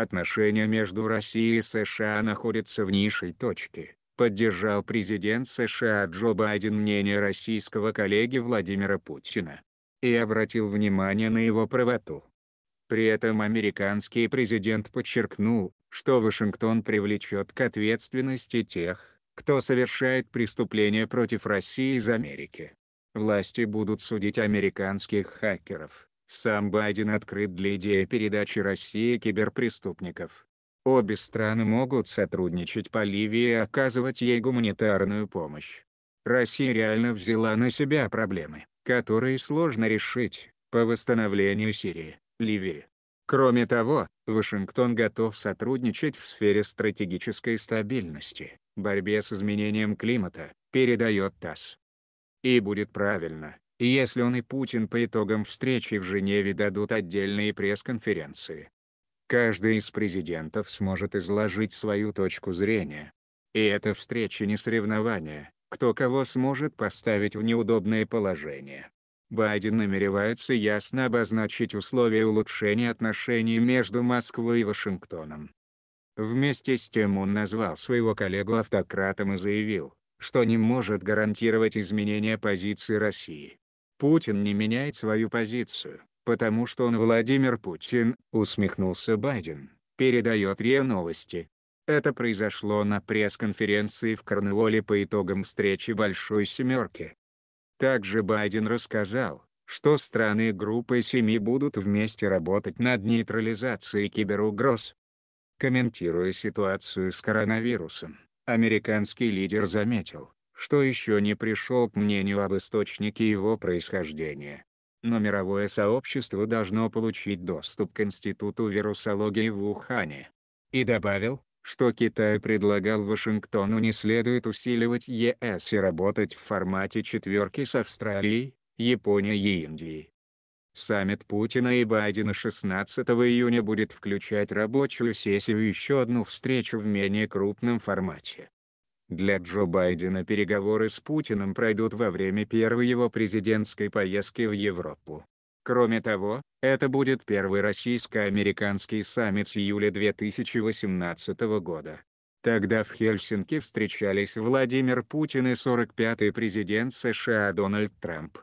Отношения между Россией и США находятся в низшей точке, поддержал президент США Джо Байден мнение российского коллеги Владимира Путина. И обратил внимание на его правоту. При этом американский президент подчеркнул, что Вашингтон привлечет к ответственности тех, кто совершает преступления против России из Америки. Власти будут судить американских хакеров, сам Байден открыт для идеи передачи России киберпреступников. Обе страны могут сотрудничать по Ливии и оказывать ей гуманитарную помощь. Россия реально взяла на себя проблемы, которые сложно решить, по восстановлению Сирии, Ливии. Кроме того, Вашингтон готов сотрудничать в сфере стратегической стабильности, борьбе с изменением климата, передает ТАСС. И будет правильно, и если он и Путин по итогам встречи в Женеве дадут отдельные пресс-конференции. Каждый из президентов сможет изложить свою точку зрения. И эта встреча не соревнование, кто кого сможет поставить в неудобное положение. Байден намеревается ясно обозначить условия улучшения отношений между Москвой и Вашингтоном. Вместе с тем он назвал своего коллегу автократом и заявил, что не может гарантировать изменение позиции России. Путин не меняет свою позицию, потому что он Владимир Путин, усмехнулся Байден, передает РИА Новости. Это произошло на пресс-конференции в Корнуолле по итогам встречи «Большой семерки». Также Байден рассказал, что страны группы семи будут вместе работать над нейтрализацией киберугроз. Комментируя ситуацию с коронавирусом, американский лидер заметил, что еще не пришел к мнению об источнике его происхождения. Но мировое сообщество должно получить доступ к Институту вирусологии в Ухане. И добавил, что Китай предлагал Вашингтону не следует усиливать ЕС и работать в формате четверки с Австралией, Японией и Индией. Саммит Путина и Байдена 16 июня будет включать рабочую сессию и еще одну встречу в менее крупном формате. Для Джо Байдена переговоры с Путиным пройдут во время первой его президентской поездки в Европу. Кроме того, это будет первый российско-американский саммит с июля 2018 года. Тогда в Хельсинки встречались Владимир Путин и 45-й президент США Дональд Трамп.